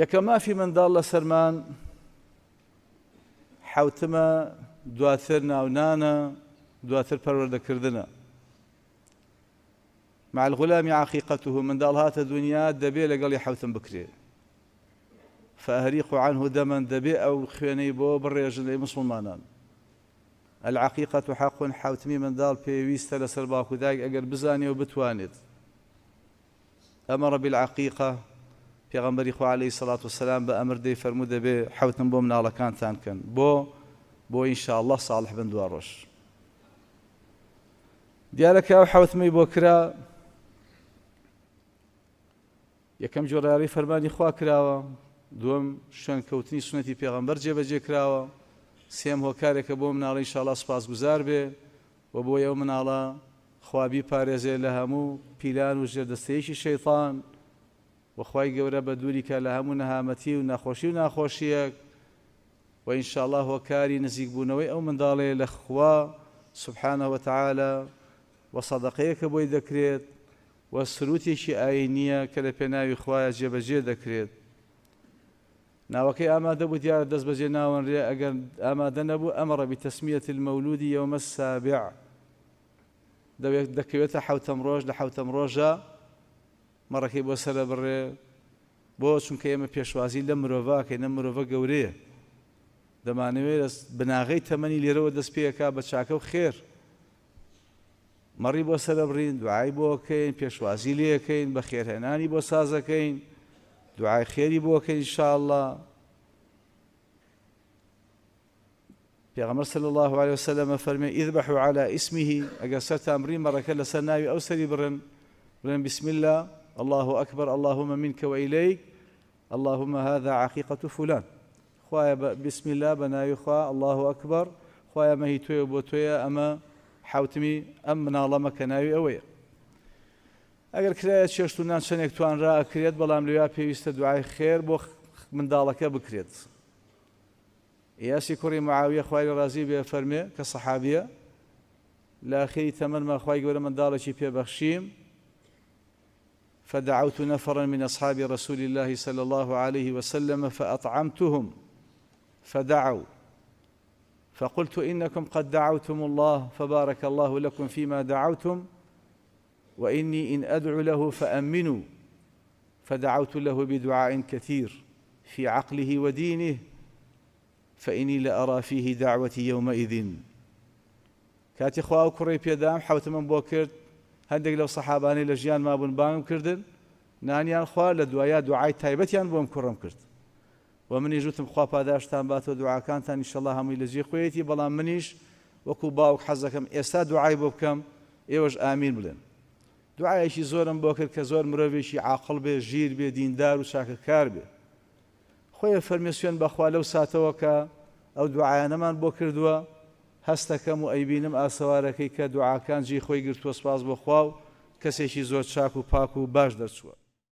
یەکە مافی منداڵ لە سەرمان حوتمە دواتر ناونانە دواتر پەروەردەکردنە مع الغلامی عقیقەته منداڵ هاتە دنیا دبي لقال حوتم بكري فأهريق عنه دما دبي أو خياني بو برجل مسلمانا العقيقة حق حوتمي من دال بيويست لسر باكو داك أقر بزاني وبتواند أمر بالعقيقة پێغمبەری خوعالی سەلات و سەسلام بە ئەمر دەی فەرمو دەبێ حوتن بۆ مناڵەکانتان بکەن بۆ بۆ ئینشاءله ساڵح بن دوا ڕۆژ. دیارەکە ئەو حوتمەی بۆ کرا یەکەم جۆراری فەرمانی خوا کراوە دووەم شوێن کەوتنی سنەتی پێغمبەر جێبەجێ کراوە سێم هۆکارێکە بۆ مناڵی شاڵا سپاس گوزار بێ و بۆ ئەو مناڵە خوابی پارێزێ لە هەموو پیلان و ژێردەستەیەکی شەیطان وخوای گەورە بە دووریکە لە هەموو نەهامەتی و نەخۆشی و ناخۆشیەک و ئینشاءله هۆکاری نزیکبوونەوەی ئەو منداڵێ لە خوا سبحانەوە تعاالە و سەدەقەیەکە بۆی دەکرێت و سروتێکی ئاینیە کە لە پێناوی خوایە جێبەجێ دەکرێت ناوەکەی ئامادە بوو دیارە دەست بەجێ ناوەنرێ ئەگەر ئامادە نەبوو ئەمەڕە بتەسمیەت المەولودی یومە سابع دەوێت دەکەوێتە حوتەم ڕۆژ لە حوتەم ڕۆژە مەڕەکەی بۆ سرە بڕێ بۆ چونکە ئێمە پێشوازی لە مرۆڤاکەی نە مرۆڤە گەورەیە دەمانەوێت بناغی تەمەنی لێرەوە دەست پێەکە بە چاکە و خێر مەڕی بۆ سرە بڕین دوعای بۆکەین پێشوازی لەکەین بە خێرهێنانی بۆ سازەکەین دوعای خێری بۆکەین شاءله پێغەمەر سل الله عليه وسلم فەرمێ ئیذبحوا على اسمه ئەگەر سەر تامڕی مەڕەکە لەسەر ناوی ئەو سەری بڕن بسم الله الله أكبر اللهم منك وإليك اللهم هذا عقيقة فلان خوايا بسم الله بناي خوا الله أكبر خوايا ما هي توي بوتويا أما حوتمي أم مناڵەمە كناوي أويا ئەوەیە ئەگەر کرایە تونان شنك توان ڕاکرێت بەڵام لەیا پێویستە دوای خێر بۆ منداڵەکە بکرێت یاسی کوڕی معاویە خی معاوية بێ الرازي کە كصحابية لا خير ثمن ما خێری تەمەمە من دالك يبي بخشيم فدعوت نفرا من اصحاب رسول الله صلى الله عليه وسلم فاطعمتهم فدعوا فقلت انكم قد دعوتم الله فبارك الله لكم فيما دعوتم واني ان ادعو له فامنوا فدعوت له بدعاء كثير في عقله ودينه فاني لارى فيه دعوتي يومئذ كاتي خواه كريب يدام حوت من بوكرت هەندێک لەو سەحابانی لە ژیان مابوون بانم کردن نانیان خوا لە دوایە دوعای تایبەتیان بۆم کوڕم کرد و منیژوتم خوا پاداشتان باتەوە دوعاکانتان شله هەمووی لەجێ خۆیەتی بەڵام منیش وەکو باوک حەزەکەم ئێستا دوعای بۆ بکەم ئێوەش ئامین بڵێن دوعایەکی زۆرم بۆ کرد کە زۆر مرۆڤێکی عاقل بێ ژیر بێ دیندار و چاکەکار بێ خۆیە فەرمیسیێن بەخوا لەو ساتەوە کە ئەو دوعاەنەمان بۆ کردووە هەستەکەم و ئەیبینم ئاسەوارەکەی کە دوعاکانجی خۆی گرتووە سپاس بخوا و کەسێکی زۆر چاک و پاک و باش دەچووە